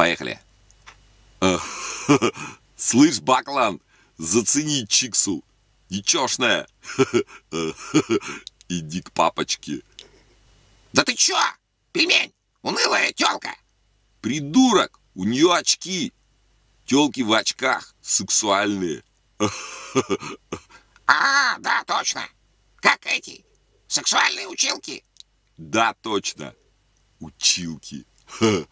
Поехали. Слышь, Баклан, зацени чиксу. Ничешная. Иди к папочке. Да ты чё? Пельмень! Унылая тёлка! Придурок! У неё очки! Тёлки в очках, сексуальные. А, да, точно. Как эти? Сексуальные училки? Да, точно. Училки. Ха.